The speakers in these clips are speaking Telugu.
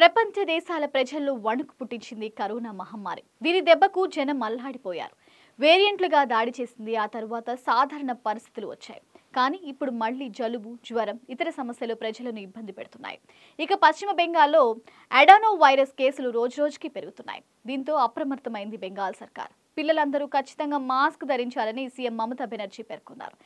ప్రపంచ దేశాల ప్రజల్లో వణుకు పుట్టించింది కరోనా మహమ్మారి దీని దెబ్బకు జనం అల్లాడిపోయారు వేరియంట్లుగా దాడి చేసింది ఆ తరువాత సాధారణ పరిస్థితులు వచ్చాయి కానీ ఇప్పుడు మళ్లీ జలుబు జ్వరం ఇతర సమస్యలు ప్రజలను ఇబ్బంది పెడుతున్నాయి ఇక పశ్చిమ బెంగాల్లో అడానో వైరస్ కేసులు రోజురోజుకి పెరుగుతున్నాయి దీంతో అప్రమత్తమైంది బెంగాల్ సర్కార్ పిల్లలందరూ ఖచ్చితంగా మాస్క్ ధరించాలని సీఎం మమతా బెనర్జీ పేర్కొన్నారు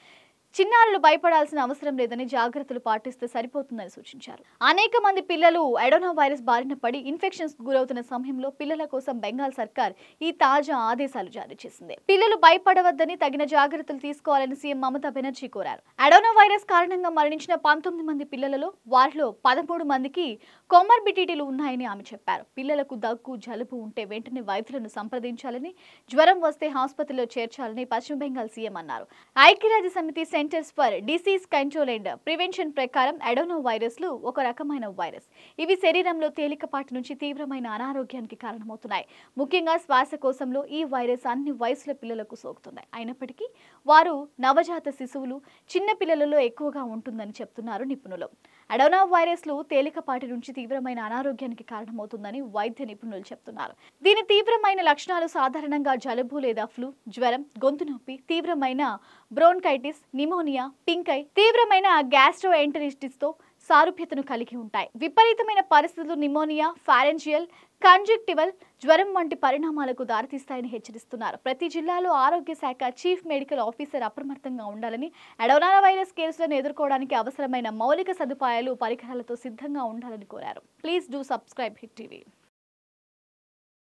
చిన్నారులు భయపడాల్సిన అవసరం లేదని జాగ్రత్తలు పాటిస్తే సరిపోతుందని సూచించారు అనేక మంది పిల్లలు ఎడోనా వైరస్ బారిన పడి ఇన్ఫెక్షన్స్ గురవుతున్న సమయంలో పిల్లల కోసం బెంగాల్ సర్కార్ ఈ తాజా ఆదేశాలు జారీ చేసింది పిల్లలు భయపడవద్దని తగిన జాగ్రత్తలు తీసుకోవాలని సీఎం మమతా బెనర్జీ కోరారు ఎడోనా వైరస్ కారణంగా మరణించిన పంతొమ్మిది మంది పిల్లలలో వారిలో పదమూడు మందికి కొమర్బిడిటీలు ఉన్నాయని ఆమె చెప్పారు పిల్లలకు దగ్గు జలుబు ఉంటే వెంటనే వైద్యులను సంప్రదించాలని జ్వరం వస్తే హాస్పిటల్లో చేర్చాలని పశ్చిమ బెంగాల్ సీఎం అన్నారు ఐక్యరాజ్య సమితి centers for disease control and prevention ప్రకారం అడోనో వైరస్లు ఒక రకమైన వైరస్ ఇవి శరీరంలో తేలికపాటి నుంచి తీవ్రమైన అనారోగ్యానికి కారణమవుతున్నాయి ముఖ్యంగా శ్వాసకోశంలో ఈ వైరస్ అన్ని వయసుల పిల్లలకు సోకుతున్నాయి అయినప్పటికీ వారు నవజాత శిశువులు చిన్న పిల్లలలో ఎక్కువగా ఉంటుందని చెప్తున్నారు నిపుణులు అడోనా వైరస్లు తేలికపాటి నుంచి తీవ్రమైన అనారోగ్యానికి కారణమవుతుందని వైద్య నిపుణులు చెప్తున్నారు దీని తీవ్రమైన లక్షణాలు సాధారణంగా జలుబు లేదా ఫ్లూ జ్వరం గొంతు నొప్పి తీవ్రమైన బ్రోన్కైటిస్ నిమ్ నిమోనియా పింక్ ఐ తీవ్రమైన గ్యాస్ట్రో ఎంటరిస్టిస్తో సారూప్యతను కలిగి ఉంటాయి విపరీతమైన పరిస్థితులు నిమోనియా ఫారెంజియల్ కంజక్టివల్ జ్వరం వంటి పరిణామాలకు దారితీస్తాయని హెచ్చరిస్తున్నారు ప్రతి జిల్లాలో ఆరోగ్య శాఖ చీఫ్ మెడికల్ ఆఫీసర్ అప్రమత్తంగా ఉండాలని అడోనారా వైరస్ కేసులను ఎదుర్కోవడానికి అవసరమైన మౌలిక సదుపాయాలు పరికరాలతో సిద్ధంగా ఉండాలని కోరారు please do subscribe hit TV